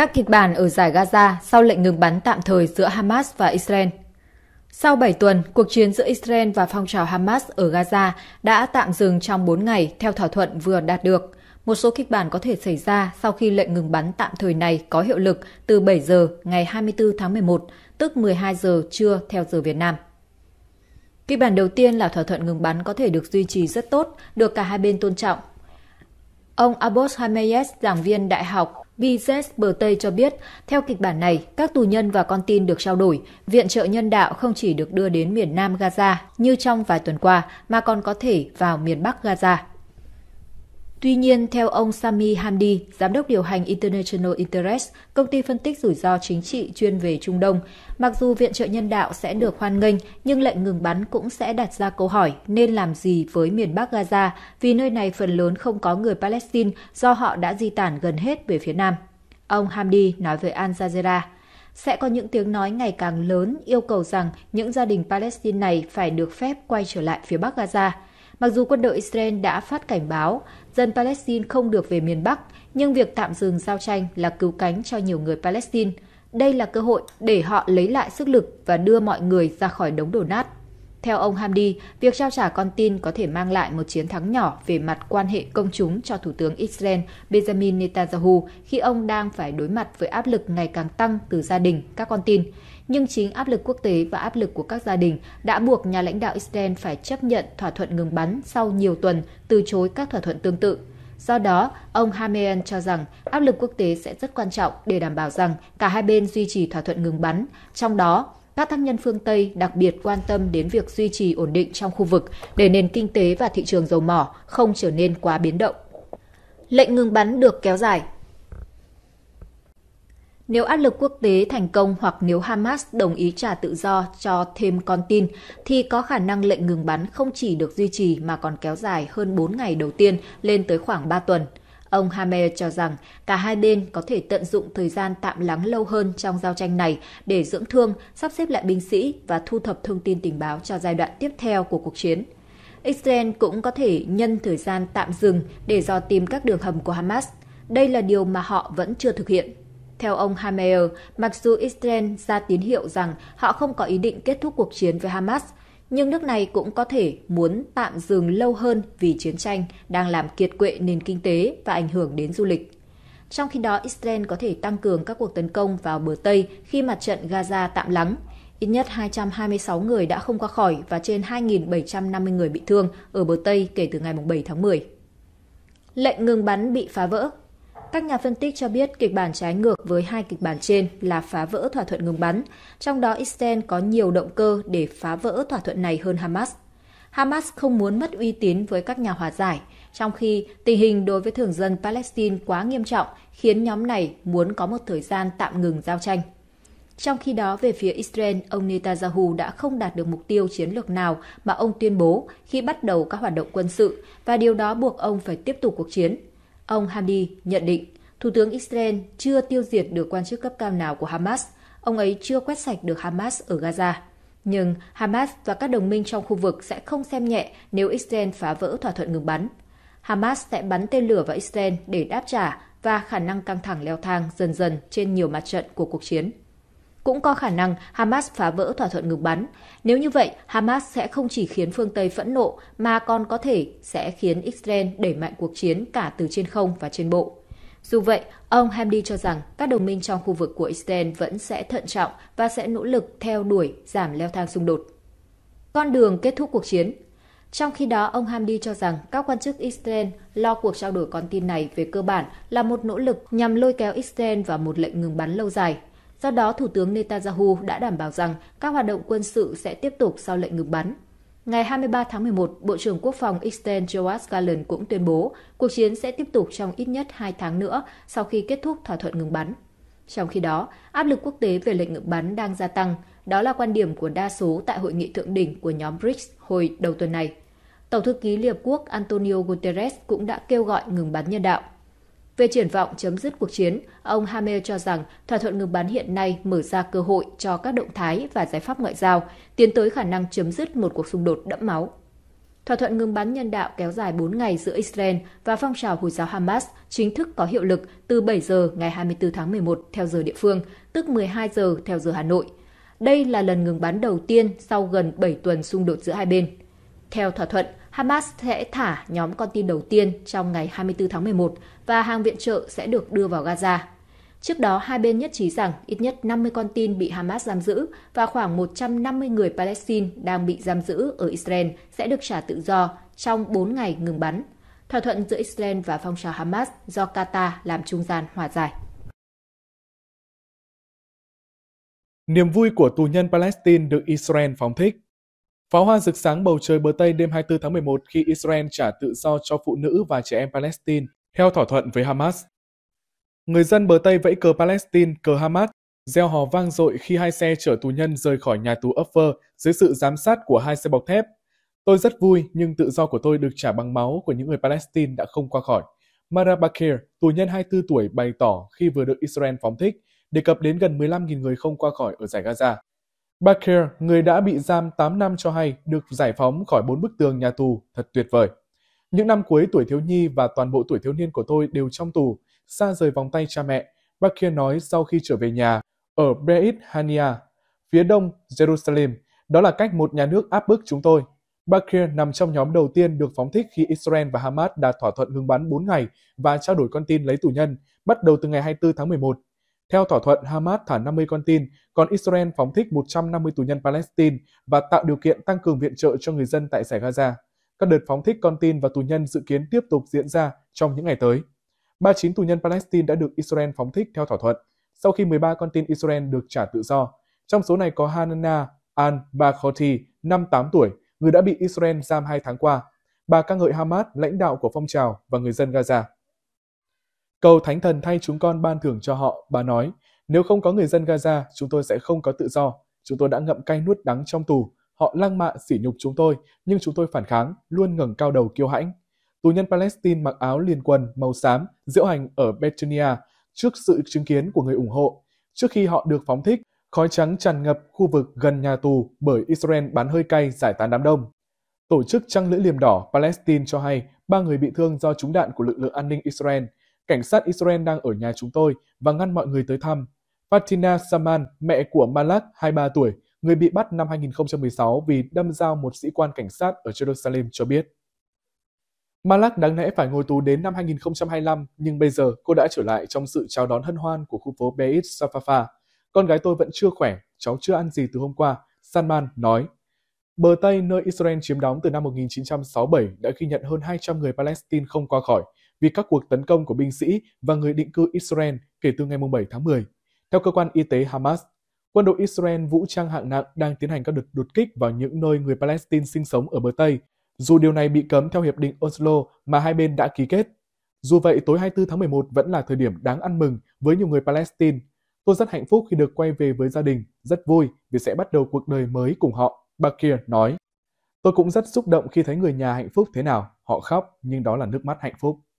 các kịch bản ở giải Gaza sau lệnh ngừng bắn tạm thời giữa Hamas và Israel. Sau 7 tuần, cuộc chiến giữa Israel và phong trào Hamas ở Gaza đã tạm dừng trong 4 ngày theo thỏa thuận vừa đạt được. Một số kịch bản có thể xảy ra sau khi lệnh ngừng bắn tạm thời này có hiệu lực từ 7 giờ ngày 24 tháng 11, tức 12 giờ trưa theo giờ Việt Nam. Kịch bản đầu tiên là thỏa thuận ngừng bắn có thể được duy trì rất tốt, được cả hai bên tôn trọng. Ông Abbas Hameyes, giảng viên Đại học Bờ Tây cho biết, theo kịch bản này, các tù nhân và con tin được trao đổi, viện trợ nhân đạo không chỉ được đưa đến miền Nam Gaza như trong vài tuần qua, mà còn có thể vào miền Bắc Gaza Tuy nhiên, theo ông Sami Hamdi, giám đốc điều hành International Interest, công ty phân tích rủi ro chính trị chuyên về Trung Đông, mặc dù viện trợ nhân đạo sẽ được hoan nghênh, nhưng lệnh ngừng bắn cũng sẽ đặt ra câu hỏi nên làm gì với miền Bắc Gaza vì nơi này phần lớn không có người Palestine do họ đã di tản gần hết về phía Nam. Ông Hamdi nói với Al Jazeera, sẽ có những tiếng nói ngày càng lớn yêu cầu rằng những gia đình Palestine này phải được phép quay trở lại phía Bắc Gaza – Mặc dù quân đội Israel đã phát cảnh báo dân Palestine không được về miền Bắc, nhưng việc tạm dừng giao tranh là cứu cánh cho nhiều người Palestine. Đây là cơ hội để họ lấy lại sức lực và đưa mọi người ra khỏi đống đổ nát. Theo ông Hamdi, việc trao trả con tin có thể mang lại một chiến thắng nhỏ về mặt quan hệ công chúng cho Thủ tướng Israel Benjamin Netanyahu khi ông đang phải đối mặt với áp lực ngày càng tăng từ gia đình các con tin. Nhưng chính áp lực quốc tế và áp lực của các gia đình đã buộc nhà lãnh đạo Israel phải chấp nhận thỏa thuận ngừng bắn sau nhiều tuần từ chối các thỏa thuận tương tự. Do đó, ông Hamean cho rằng áp lực quốc tế sẽ rất quan trọng để đảm bảo rằng cả hai bên duy trì thỏa thuận ngừng bắn, trong đó các thân nhân phương Tây đặc biệt quan tâm đến việc duy trì ổn định trong khu vực để nền kinh tế và thị trường dầu mỏ không trở nên quá biến động. Lệnh ngừng bắn được kéo dài. Nếu áp lực quốc tế thành công hoặc nếu Hamas đồng ý trả tự do cho thêm con tin, thì có khả năng lệnh ngừng bắn không chỉ được duy trì mà còn kéo dài hơn 4 ngày đầu tiên lên tới khoảng 3 tuần – Ông Hamer cho rằng cả hai bên có thể tận dụng thời gian tạm lắng lâu hơn trong giao tranh này để dưỡng thương, sắp xếp lại binh sĩ và thu thập thông tin tình báo cho giai đoạn tiếp theo của cuộc chiến. Israel cũng có thể nhân thời gian tạm dừng để dò tìm các đường hầm của Hamas. Đây là điều mà họ vẫn chưa thực hiện. Theo ông Hamer, mặc dù Israel ra tín hiệu rằng họ không có ý định kết thúc cuộc chiến với Hamas – nhưng nước này cũng có thể muốn tạm dừng lâu hơn vì chiến tranh đang làm kiệt quệ nền kinh tế và ảnh hưởng đến du lịch. Trong khi đó, Israel có thể tăng cường các cuộc tấn công vào bờ Tây khi mặt trận Gaza tạm lắng. Ít nhất 226 người đã không qua khỏi và trên 2.750 người bị thương ở bờ Tây kể từ ngày 7 tháng 10. Lệnh ngừng bắn bị phá vỡ các nhà phân tích cho biết kịch bản trái ngược với hai kịch bản trên là phá vỡ thỏa thuận ngừng bắn, trong đó Israel có nhiều động cơ để phá vỡ thỏa thuận này hơn Hamas. Hamas không muốn mất uy tín với các nhà hòa giải, trong khi tình hình đối với thường dân Palestine quá nghiêm trọng khiến nhóm này muốn có một thời gian tạm ngừng giao tranh. Trong khi đó, về phía Israel, ông Netanyahu đã không đạt được mục tiêu chiến lược nào mà ông tuyên bố khi bắt đầu các hoạt động quân sự và điều đó buộc ông phải tiếp tục cuộc chiến. Ông Hamdi nhận định, Thủ tướng Israel chưa tiêu diệt được quan chức cấp cao nào của Hamas, ông ấy chưa quét sạch được Hamas ở Gaza. Nhưng Hamas và các đồng minh trong khu vực sẽ không xem nhẹ nếu Israel phá vỡ thỏa thuận ngừng bắn. Hamas sẽ bắn tên lửa vào Israel để đáp trả và khả năng căng thẳng leo thang dần dần trên nhiều mặt trận của cuộc chiến. Cũng có khả năng Hamas phá vỡ thỏa thuận ngừng bắn. Nếu như vậy, Hamas sẽ không chỉ khiến phương Tây phẫn nộ mà còn có thể sẽ khiến Israel đẩy mạnh cuộc chiến cả từ trên không và trên bộ. Dù vậy, ông Hamdi cho rằng các đồng minh trong khu vực của Israel vẫn sẽ thận trọng và sẽ nỗ lực theo đuổi giảm leo thang xung đột. Con đường kết thúc cuộc chiến trong khi đó, ông Hamdi cho rằng các quan chức Israel lo cuộc trao đổi con tin này về cơ bản là một nỗ lực nhằm lôi kéo Israel vào một lệnh ngừng bắn lâu dài. Do đó, Thủ tướng Netanyahu đã đảm bảo rằng các hoạt động quân sự sẽ tiếp tục sau lệnh ngừng bắn. Ngày 23 tháng 11, Bộ trưởng Quốc phòng Israel Joas Gallant cũng tuyên bố cuộc chiến sẽ tiếp tục trong ít nhất 2 tháng nữa sau khi kết thúc thỏa thuận ngừng bắn. Trong khi đó, áp lực quốc tế về lệnh ngừng bắn đang gia tăng. Đó là quan điểm của đa số tại hội nghị thượng đỉnh của nhóm BRICS hồi đầu tuần này. Tổng thư ký Liên Hợp Quốc Antonio Guterres cũng đã kêu gọi ngừng bắn nhân đạo. Về triển vọng chấm dứt cuộc chiến, ông Hamer cho rằng thỏa thuận ngừng bắn hiện nay mở ra cơ hội cho các động thái và giải pháp ngoại giao, tiến tới khả năng chấm dứt một cuộc xung đột đẫm máu. Thỏa thuận ngừng bắn nhân đạo kéo dài 4 ngày giữa Israel và phong trào Hồi giáo Hamas chính thức có hiệu lực từ 7 giờ ngày 24 tháng 11 theo giờ địa phương, tức 12 giờ theo giờ Hà Nội. Đây là lần ngừng bắn đầu tiên sau gần 7 tuần xung đột giữa hai bên. Theo thỏa thuận, Hamas sẽ thả nhóm con tin đầu tiên trong ngày 24 tháng 11 và hàng viện trợ sẽ được đưa vào Gaza. Trước đó, hai bên nhất trí rằng ít nhất 50 con tin bị Hamas giam giữ và khoảng 150 người Palestine đang bị giam giữ ở Israel sẽ được trả tự do trong 4 ngày ngừng bắn. Thỏa thuận giữa Israel và phong trào Hamas do Qatar làm trung gian hòa giải. Niềm vui của tù nhân Palestine được Israel phóng thích Pháo hoa rực sáng bầu trời bờ Tây đêm 24 tháng 11 khi Israel trả tự do cho phụ nữ và trẻ em Palestine theo thỏa thuận với Hamas. Người dân bờ Tây vẫy cờ Palestine, cờ Hamas, gieo hò vang dội khi hai xe chở tù nhân rời khỏi nhà tù Upper dưới sự giám sát của hai xe bọc thép. Tôi rất vui nhưng tự do của tôi được trả bằng máu của những người Palestine đã không qua khỏi. Mara Bakir, tù nhân 24 tuổi, bày tỏ khi vừa được Israel phóng thích, đề cập đến gần 15.000 người không qua khỏi ở giải Gaza. Baker, người đã bị giam 8 năm cho hay được giải phóng khỏi bốn bức tường nhà tù, thật tuyệt vời. Những năm cuối tuổi thiếu nhi và toàn bộ tuổi thiếu niên của tôi đều trong tù, xa rời vòng tay cha mẹ, Baker nói sau khi trở về nhà ở Beit Hania, phía đông Jerusalem. Đó là cách một nhà nước áp bức chúng tôi. Bakir nằm trong nhóm đầu tiên được phóng thích khi Israel và Hamas đạt thỏa thuận ngừng bắn 4 ngày và trao đổi con tin lấy tù nhân, bắt đầu từ ngày 24 tháng 11. Theo thỏa thuận, Hamas thả 50 con tin, còn Israel phóng thích 150 tù nhân Palestine và tạo điều kiện tăng cường viện trợ cho người dân tại giải Gaza. Các đợt phóng thích con tin và tù nhân dự kiến tiếp tục diễn ra trong những ngày tới. 39 tù nhân Palestine đã được Israel phóng thích theo thỏa thuận, sau khi 13 con tin Israel được trả tự do. Trong số này có Hanana al-Bakhouti, 58 tuổi, người đã bị Israel giam hai tháng qua. Bà ca ngợi Hamas, lãnh đạo của phong trào và người dân Gaza. Cầu Thánh Thần thay chúng con ban thưởng cho họ, bà nói, nếu không có người dân Gaza, chúng tôi sẽ không có tự do. Chúng tôi đã ngậm cay nuốt đắng trong tù, họ lăng mạ sỉ nhục chúng tôi, nhưng chúng tôi phản kháng, luôn ngẩng cao đầu kiêu hãnh. Tù nhân Palestine mặc áo liền quần màu xám diễu hành ở Bethania trước sự chứng kiến của người ủng hộ. Trước khi họ được phóng thích, khói trắng tràn ngập khu vực gần nhà tù bởi Israel bắn hơi cay giải tán đám đông. Tổ chức Trăng Lưỡi Liềm Đỏ Palestine cho hay ba người bị thương do trúng đạn của lực lượng an ninh Israel – cảnh sát Israel đang ở nhà chúng tôi và ngăn mọi người tới thăm. Fatina Saman, mẹ của Malak, 23 tuổi, người bị bắt năm 2016 vì đâm dao một sĩ quan cảnh sát ở Jerusalem cho biết. Malak đáng lẽ phải ngồi tù đến năm 2025, nhưng bây giờ cô đã trở lại trong sự chào đón hân hoan của khu phố Beit Safafa. Con gái tôi vẫn chưa khỏe, cháu chưa ăn gì từ hôm qua, Salman nói. Bờ Tây, nơi Israel chiếm đóng từ năm 1967, đã ghi nhận hơn 200 người Palestine không qua khỏi, vì các cuộc tấn công của binh sĩ và người định cư Israel kể từ ngày 7 tháng 10. Theo cơ quan y tế Hamas, quân đội Israel vũ trang hạng nặng đang tiến hành các đợt đột kích vào những nơi người Palestine sinh sống ở bờ Tây, dù điều này bị cấm theo Hiệp định Oslo mà hai bên đã ký kết. Dù vậy, tối 24 tháng 11 vẫn là thời điểm đáng ăn mừng với nhiều người Palestine. Tôi rất hạnh phúc khi được quay về với gia đình, rất vui vì sẽ bắt đầu cuộc đời mới cùng họ, bà nói. Tôi cũng rất xúc động khi thấy người nhà hạnh phúc thế nào, họ khóc nhưng đó là nước mắt hạnh phúc.